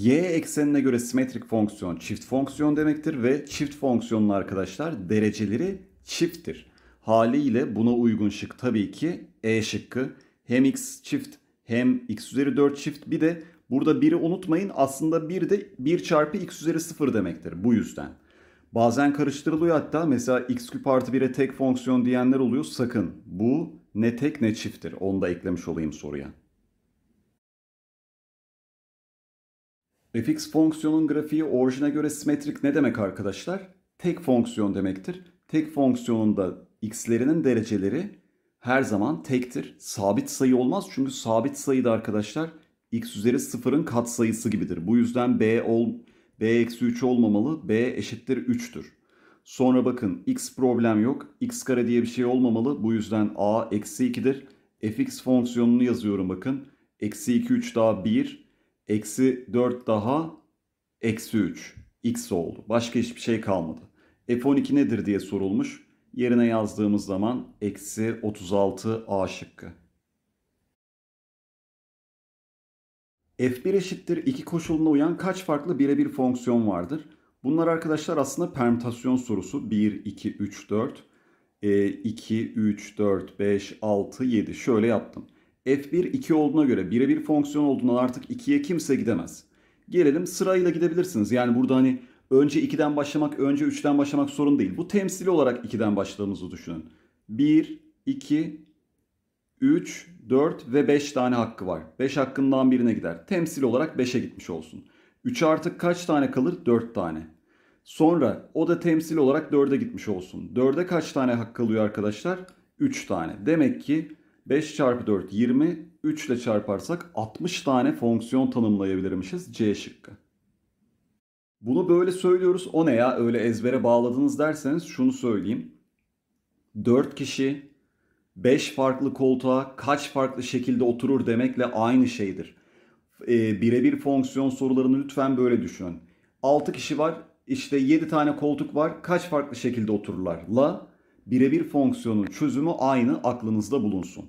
y eksenine göre simetrik fonksiyon çift fonksiyon demektir ve çift fonksiyonun arkadaşlar dereceleri çifttir. Haliyle buna uygun şık tabii ki E şıkkı. Hem x çift hem x üzeri 4 çift bir de burada 1'i unutmayın aslında 1 de 1 çarpı x üzeri 0 demektir bu yüzden. Bazen karıştırılıyor hatta mesela x küp artı 1'e tek fonksiyon diyenler oluyor sakın. Bu ne tek ne çifttir onu da eklemiş olayım soruya. fx fonksiyonun grafiği orijine göre simetrik ne demek arkadaşlar? Tek fonksiyon demektir. Tek fonksiyonunda x'lerinin dereceleri her zaman tektir. Sabit sayı olmaz çünkü sabit sayı da arkadaşlar x üzeri sıfırın kat sayısı gibidir. Bu yüzden b ol b eksi 3 olmamalı. b eşittir 3'tür. Sonra bakın x problem yok. x kare diye bir şey olmamalı. Bu yüzden a eksi 2'dir. fx fonksiyonunu yazıyorum bakın. Eksi 2 3 daha 1 Eksi 4 daha eksi 3. X oldu. Başka hiçbir şey kalmadı. F12 nedir diye sorulmuş. Yerine yazdığımız zaman eksi 36 A şıkkı. F1 eşittir 2 koşuluna uyan kaç farklı birebir fonksiyon vardır? Bunlar arkadaşlar aslında permütasyon sorusu. 1, 2, 3, 4, 2, 3, 4, 5, 6, 7 şöyle yaptım f1 2 olduğuna göre birebir fonksiyon olduğundan artık 2'ye kimse gidemez. Gelelim sırayla gidebilirsiniz. Yani burada hani önce 2'den başlamak, önce 3'ten başlamak sorun değil. Bu temsili olarak 2'den başladığımızı düşünün. 1, 2, 3, 4 ve 5 tane hakkı var. 5 hakkından birine gider. Temsil olarak 5'e gitmiş olsun. 3 artık kaç tane kalır? 4 tane. Sonra o da temsil olarak 4'e gitmiş olsun. 4'e kaç tane hak kalıyor arkadaşlar? 3 tane. Demek ki 5 çarpı 4 20, 3 ile çarparsak 60 tane fonksiyon tanımlayabilirmişiz C şıkkı. Bunu böyle söylüyoruz. O ne ya öyle ezbere bağladınız derseniz şunu söyleyeyim. 4 kişi 5 farklı koltuğa kaç farklı şekilde oturur demekle aynı şeydir. E, Birebir fonksiyon sorularını lütfen böyle düşünün. 6 kişi var işte 7 tane koltuk var kaç farklı şekilde otururlar? La birebir fonksiyonun çözümü aynı aklınızda bulunsun.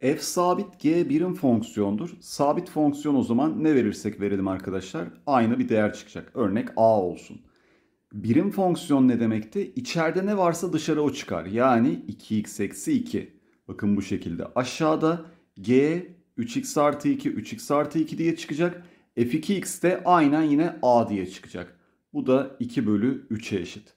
f sabit g birim fonksiyondur. Sabit fonksiyon o zaman ne verirsek verelim arkadaşlar aynı bir değer çıkacak. Örnek a olsun. Birim fonksiyon ne demekti? İçeride ne varsa dışarı o çıkar. Yani 2x eksi 2. Bakın bu şekilde. Aşağıda g 3x artı 2 3x artı 2 diye çıkacak. f2x de aynen yine a diye çıkacak. Bu da 2 bölü 3'e eşit.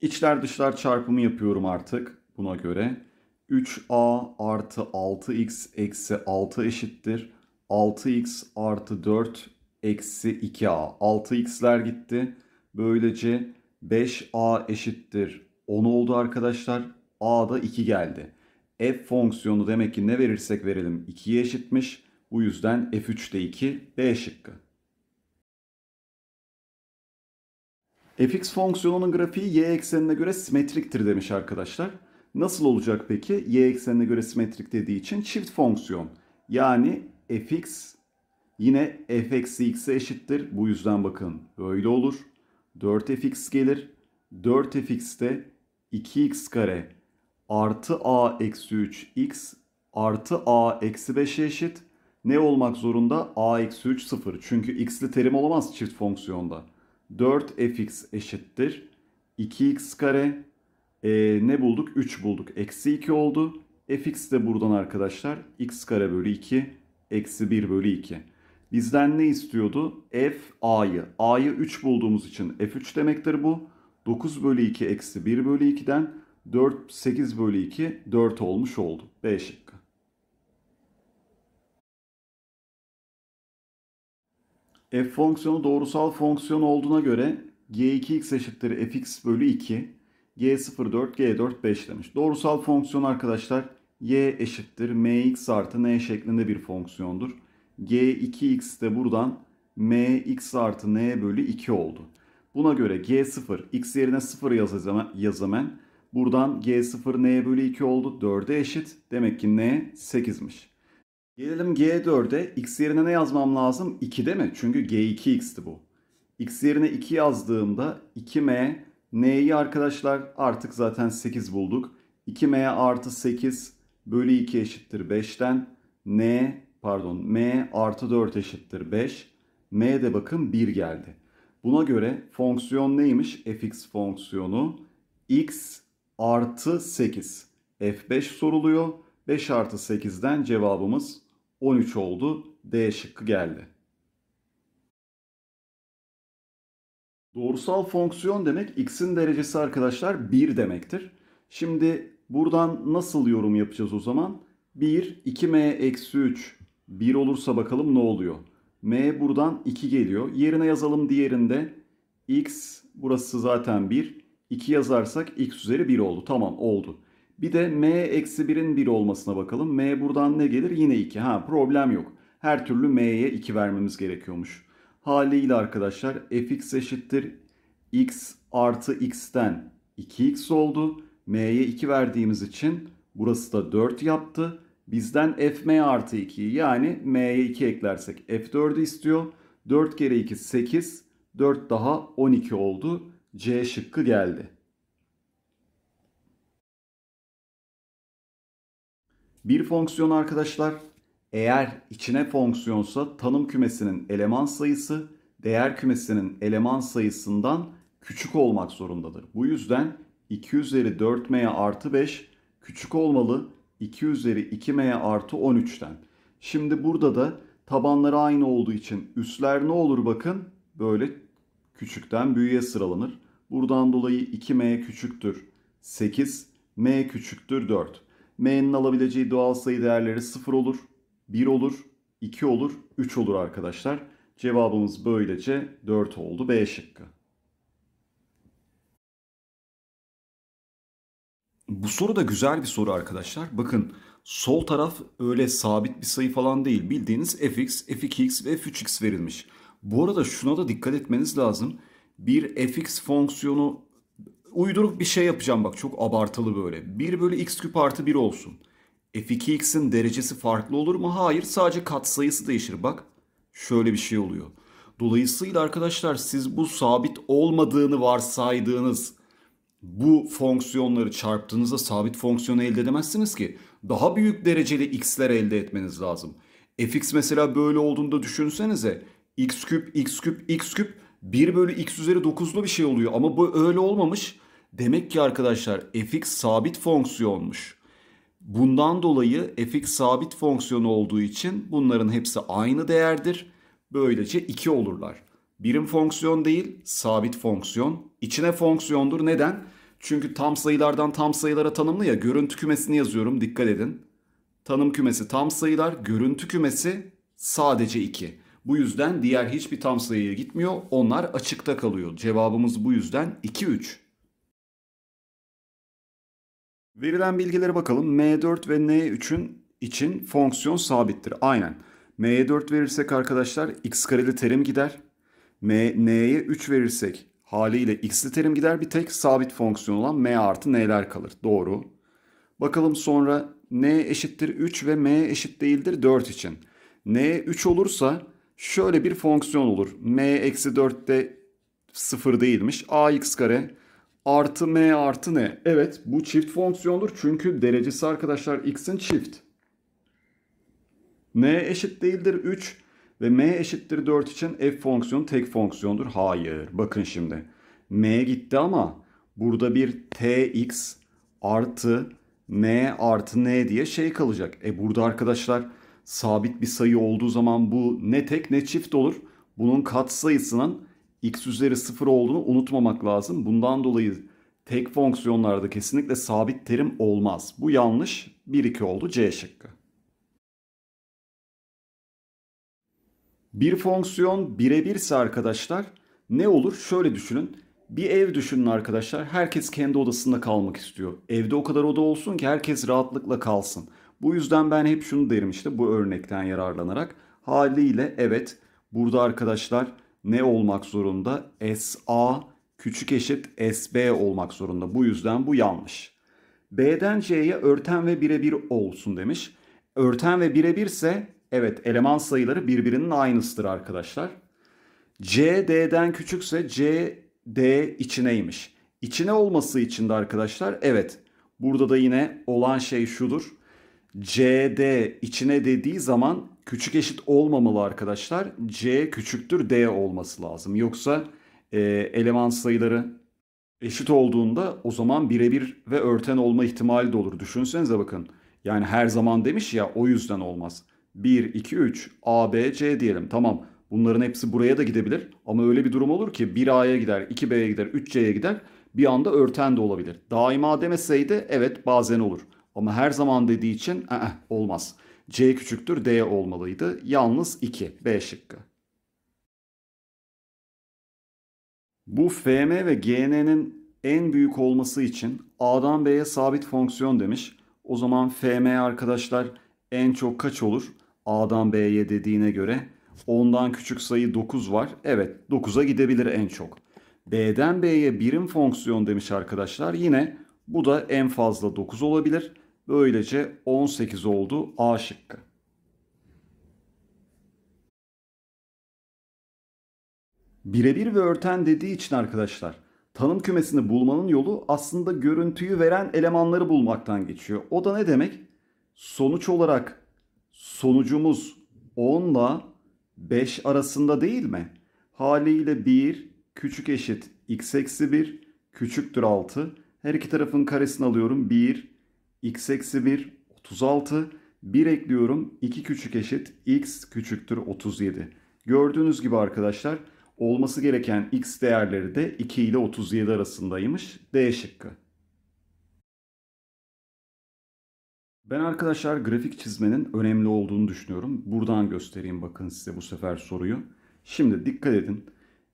İçler dışlar çarpımı yapıyorum artık buna göre. 3a artı 6x eksi 6 eşittir. 6x artı 4 eksi 2a. 6x'ler gitti. Böylece 5a eşittir 10 oldu arkadaşlar. a da 2 geldi. F fonksiyonu demek ki ne verirsek verelim 2'ye eşitmiş. Bu yüzden F3 de 2 B şıkkı. fx fonksiyonunun grafiği y eksenine göre simetriktir demiş arkadaşlar. Nasıl olacak peki? y eksenine göre simetrik dediği için çift fonksiyon. Yani fx yine f eksi x'e eşittir. Bu yüzden bakın böyle olur. 4fx gelir. 4fx de 2x kare artı a eksi 3x artı a eksi 5'e eşit. Ne olmak zorunda? a eksi 3 sıfır. Çünkü x'li terim olamaz çift fonksiyonda. 4fx eşittir. 2x kare. E, ne bulduk? 3 bulduk. Eksi 2 oldu. fx de buradan arkadaşlar. x kare bölü 2. Eksi 1 bölü 2. Bizden ne istiyordu? f a'yı. a'yı 3 bulduğumuz için f3 demektir bu. 9 bölü 2 eksi 1 bölü 2'den 4, 8 bölü 2 4 olmuş oldu. B şıkkı. f fonksiyonu doğrusal fonksiyon olduğuna göre g2x eşittir fx bölü 2 g04 g4 5 demiş. Doğrusal fonksiyon arkadaşlar y eşittir mx artı n şeklinde bir fonksiyondur. g2x de buradan mx artı n bölü 2 oldu. Buna göre g0 x yerine 0 yaz hemen. Buradan g0 n bölü 2 oldu. 4'e eşit. Demek ki n 8'miş. Gelelim G4'e. X yerine ne yazmam lazım? 2 değil mi? Çünkü G2x'ti bu. X yerine 2 yazdığımda 2M N'yi arkadaşlar artık zaten 8 bulduk. 2M artı 8 bölü 2 eşittir 5'ten. N pardon M artı 4 eşittir 5. M de bakın 1 geldi. Buna göre fonksiyon neymiş? fx fonksiyonu x artı 8. f5 soruluyor. 5 artı 8'den cevabımız 13 oldu. D şıkkı geldi. Doğrusal fonksiyon demek x'in derecesi arkadaşlar 1 demektir. Şimdi buradan nasıl yorum yapacağız o zaman? 1, 2m eksi 3, 1 olursa bakalım ne oluyor? m buradan 2 geliyor. Yerine yazalım diğerinde. x burası zaten 1. 2 yazarsak x üzeri 1 oldu. Tamam oldu. Bir de m eksi 1'in 1 olmasına bakalım. m buradan ne gelir? Yine 2. Ha problem yok. Her türlü m'ye 2 vermemiz gerekiyormuş. Haliyle arkadaşlar fx eşittir x artı x'ten 2x oldu. m'ye 2 verdiğimiz için burası da 4 yaptı. Bizden fm artı 2'yi yani m'ye 2 eklersek f4'ü istiyor. 4 kere 2 8, 4 daha 12 oldu. C şıkkı geldi. Bir fonksiyon arkadaşlar eğer içine fonksiyonsa tanım kümesinin eleman sayısı değer kümesinin eleman sayısından küçük olmak zorundadır. Bu yüzden 2 üzeri 4m'ye artı 5 küçük olmalı 2 üzeri 2m'ye artı 13'ten. Şimdi burada da tabanları aynı olduğu için üstler ne olur bakın böyle küçükten büyüğe sıralanır. Buradan dolayı 2m küçüktür 8, m küçüktür 4. M'nin alabileceği doğal sayı değerleri 0 olur, 1 olur, 2 olur, 3 olur arkadaşlar. Cevabımız böylece 4 oldu B şıkkı. Bu soru da güzel bir soru arkadaşlar. Bakın sol taraf öyle sabit bir sayı falan değil. Bildiğiniz fx, f2x ve f3x verilmiş. Bu arada şuna da dikkat etmeniz lazım. Bir fx fonksiyonu uyduruk bir şey yapacağım bak çok abartılı böyle. 1 bölü x küp artı 1 olsun. f2x'in derecesi farklı olur mu? Hayır sadece katsayısı değişir bak. Şöyle bir şey oluyor. Dolayısıyla arkadaşlar siz bu sabit olmadığını varsaydığınız bu fonksiyonları çarptığınızda sabit fonksiyonu elde edemezsiniz ki. Daha büyük dereceli x'ler elde etmeniz lazım. fx mesela böyle olduğunda düşünsenize x küp x küp x küp 1 bölü x üzeri 9'lu bir şey oluyor ama bu öyle olmamış. Demek ki arkadaşlar fx sabit fonksiyonmuş. Bundan dolayı fx sabit fonksiyon olduğu için bunların hepsi aynı değerdir. Böylece 2 olurlar. Birim fonksiyon değil sabit fonksiyon. İçine fonksiyondur. Neden? Çünkü tam sayılardan tam sayılara tanımlı ya görüntü kümesini yazıyorum dikkat edin. Tanım kümesi tam sayılar görüntü kümesi sadece 2. Bu yüzden diğer hiçbir tam sayıya gitmiyor. Onlar açıkta kalıyor. Cevabımız bu yüzden 2-3. Verilen bilgilere bakalım. M4 ve N3'ün için fonksiyon sabittir. Aynen. m 4 verirsek arkadaşlar x kareli terim gider. M, N'ye 3 verirsek haliyle x'li terim gider. Bir tek sabit fonksiyon olan M artı N'ler kalır. Doğru. Bakalım sonra N eşittir 3 ve M eşit değildir 4 için. N 3 olursa şöyle bir fonksiyon olur. m eksi 4 de 0 değilmiş. ax kare artı m artı ne? Evet bu çift fonksiyondur çünkü derecesi arkadaşlar x'in çift. n eşit değildir 3 ve m eşittir 4 için f fonksiyonu tek fonksiyondur. Hayır bakın şimdi m gitti ama burada bir tx artı m artı n diye şey kalacak. E burada arkadaşlar sabit bir sayı olduğu zaman bu ne tek ne çift olur. Bunun katsayısının x üzeri 0 olduğunu unutmamak lazım. Bundan dolayı tek fonksiyonlarda kesinlikle sabit terim olmaz. Bu yanlış. 1 2 oldu C şıkkı. Bir fonksiyon birebirse arkadaşlar ne olur? Şöyle düşünün. Bir ev düşünün arkadaşlar. Herkes kendi odasında kalmak istiyor. Evde o kadar oda olsun ki herkes rahatlıkla kalsın. Bu yüzden ben hep şunu derim işte bu örnekten yararlanarak. Haliyle evet burada arkadaşlar ne olmak zorunda? SA küçük eşit SB olmak zorunda. Bu yüzden bu yanlış. B'den C'ye örten ve birebir olsun demiş. Örten ve birebirse evet eleman sayıları birbirinin aynısıdır arkadaşlar. C D'den küçükse C D içineymiş. İçine olması için de arkadaşlar evet burada da yine olan şey şudur. CD içine dediği zaman küçük eşit olmamalı arkadaşlar. C küçüktür D olması lazım. Yoksa e, eleman sayıları eşit olduğunda o zaman birebir ve örten olma ihtimali de olur. Düşünsenize bakın. Yani her zaman demiş ya o yüzden olmaz. 1, 2, 3, A, B, C diyelim. Tamam bunların hepsi buraya da gidebilir. Ama öyle bir durum olur ki 1A'ya gider, 2B'ye gider, 3C'ye gider. Bir anda örten de olabilir. Daima demeseydi evet bazen olur. Ama her zaman dediği için ı-ı, olmaz. C küçüktür D olmalıydı. Yalnız 2. B şıkkı. Bu FM ve GN'nin en büyük olması için A'dan B'ye sabit fonksiyon demiş. O zaman FM arkadaşlar en çok kaç olur? A'dan B'ye dediğine göre 10'dan küçük sayı 9 var. Evet 9'a gidebilir en çok. B'den B'ye birim fonksiyon demiş arkadaşlar. Yine bu da en fazla 9 olabilir. Böylece 18 oldu A şıkkı. Birebir ve örten dediği için arkadaşlar tanım kümesini bulmanın yolu aslında görüntüyü veren elemanları bulmaktan geçiyor. O da ne demek? Sonuç olarak sonucumuz 10 ile 5 arasında değil mi? Haliyle 1 küçük eşit x eksi 1 küçüktür 6. Her iki tarafın karesini alıyorum. 1 x eksi 1 36 1 ekliyorum 2 küçük eşit x küçüktür 37. Gördüğünüz gibi arkadaşlar olması gereken x değerleri de 2 ile 37 arasındaymış. D şıkkı. Ben arkadaşlar grafik çizmenin önemli olduğunu düşünüyorum. Buradan göstereyim bakın size bu sefer soruyu. Şimdi dikkat edin.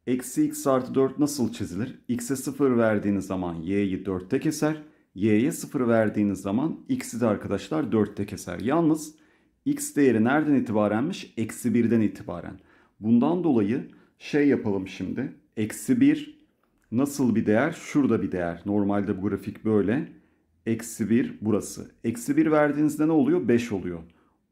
Eksi x artı 4 nasıl çizilir? x'e 0 verdiğiniz zaman y'yi 4'te keser y'ye 0 verdiğiniz zaman x'i de arkadaşlar 4'te keser. Yalnız x değeri nereden itibarenmiş? Eksi 1'den itibaren. Bundan dolayı şey yapalım şimdi. Eksi 1 nasıl bir değer? Şurada bir değer. Normalde bu grafik böyle. Eksi 1 burası. Eksi 1 verdiğinizde ne oluyor? 5 oluyor.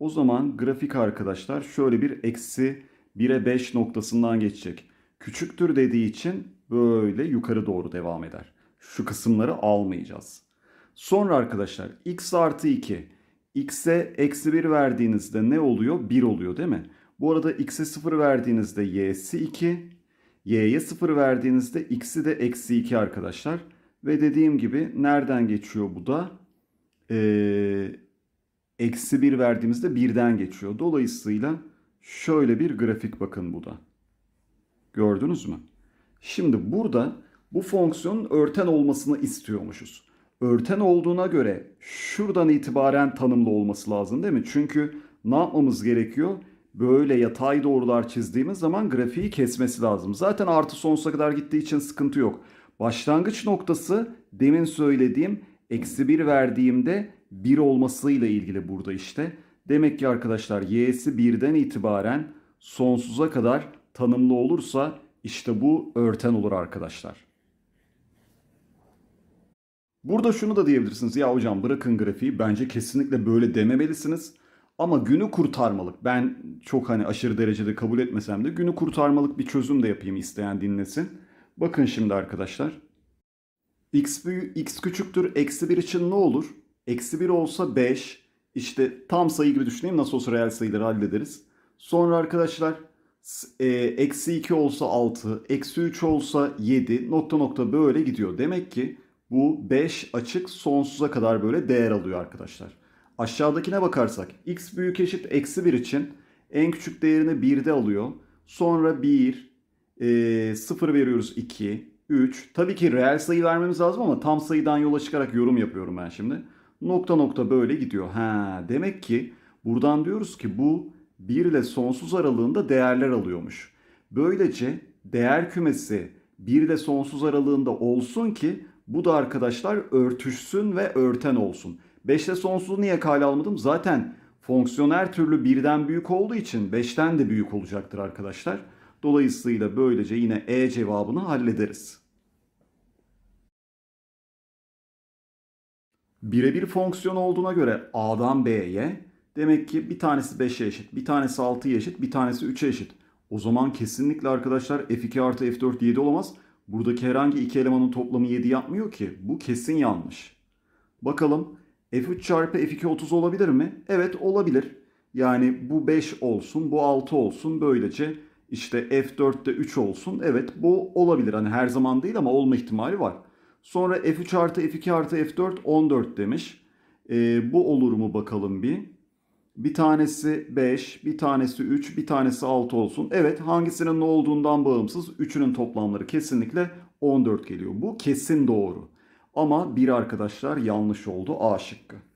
O zaman grafik arkadaşlar şöyle bir eksi 1'e 5 noktasından geçecek. Küçüktür dediği için böyle yukarı doğru devam eder. Şu kısımları almayacağız. Sonra arkadaşlar x artı 2 x'e eksi 1 verdiğinizde ne oluyor? 1 oluyor değil mi? Bu arada x'e 0 verdiğinizde y'si 2. y'ye 0 verdiğinizde x'i de eksi 2 arkadaşlar. Ve dediğim gibi nereden geçiyor bu da? Ee, eksi 1 verdiğimizde 1'den geçiyor. Dolayısıyla şöyle bir grafik bakın bu da. Gördünüz mü? Şimdi burada bu fonksiyonun örten olmasını istiyormuşuz örten olduğuna göre şuradan itibaren tanımlı olması lazım değil mi? Çünkü ne yapmamız gerekiyor? Böyle yatay doğrular çizdiğimiz zaman grafiği kesmesi lazım. Zaten artı sonsuza kadar gittiği için sıkıntı yok. Başlangıç noktası demin söylediğim eksi 1 verdiğimde 1 olmasıyla ilgili burada işte. Demek ki arkadaşlar y'si 1'den itibaren sonsuza kadar tanımlı olursa işte bu örten olur arkadaşlar. Burada şunu da diyebilirsiniz. Ya hocam bırakın grafiği. Bence kesinlikle böyle dememelisiniz. Ama günü kurtarmalık. Ben çok hani aşırı derecede kabul etmesem de günü kurtarmalık bir çözüm de yapayım isteyen dinlesin. Bakın şimdi arkadaşlar. X, x küçüktür eksi 1 için ne olur? Eksi 1 olsa 5. İşte tam sayı gibi düşüneyim. Nasıl olsa reel sayıları hallederiz. Sonra arkadaşlar e, eksi 2 olsa 6, eksi 3 olsa 7 nokta nokta böyle gidiyor. Demek ki bu 5 açık sonsuza kadar böyle değer alıyor arkadaşlar. Aşağıdakine bakarsak x büyük eşit eksi 1 için en küçük değerini 1'de alıyor. Sonra 1, e, 0 veriyoruz 2, 3. Tabii ki reel sayı vermemiz lazım ama tam sayıdan yola çıkarak yorum yapıyorum ben şimdi. Nokta nokta böyle gidiyor. Ha, demek ki buradan diyoruz ki bu 1 ile sonsuz aralığında değerler alıyormuş. Böylece değer kümesi 1 ile sonsuz aralığında olsun ki bu da arkadaşlar örtüşsün ve örten olsun. 5'te sonsuzu niye kale almadım? Zaten fonksiyoner türlü birden büyük olduğu için 5'ten de büyük olacaktır arkadaşlar. Dolayısıyla böylece yine E cevabını hallederiz. Birebir fonksiyon olduğuna göre A'dan B'ye demek ki bir tanesi 5'e eşit, bir tanesi 6'ya eşit, bir tanesi 3'e eşit. O zaman kesinlikle arkadaşlar F2 artı F4 7 olamaz. Buradaki herhangi iki elemanın toplamı 7 yapmıyor ki. Bu kesin yanlış. Bakalım f3 çarpı f2 30 olabilir mi? Evet olabilir. Yani bu 5 olsun, bu 6 olsun böylece işte f 4 de 3 olsun. Evet bu olabilir. Hani her zaman değil ama olma ihtimali var. Sonra f3 artı f2 artı f4 14 demiş. E, bu olur mu bakalım bir. Bir tanesi 5, bir tanesi 3, bir tanesi 6 olsun. Evet hangisinin ne olduğundan bağımsız üçünün toplamları kesinlikle 14 geliyor. Bu kesin doğru. Ama bir arkadaşlar yanlış oldu A şıkkı.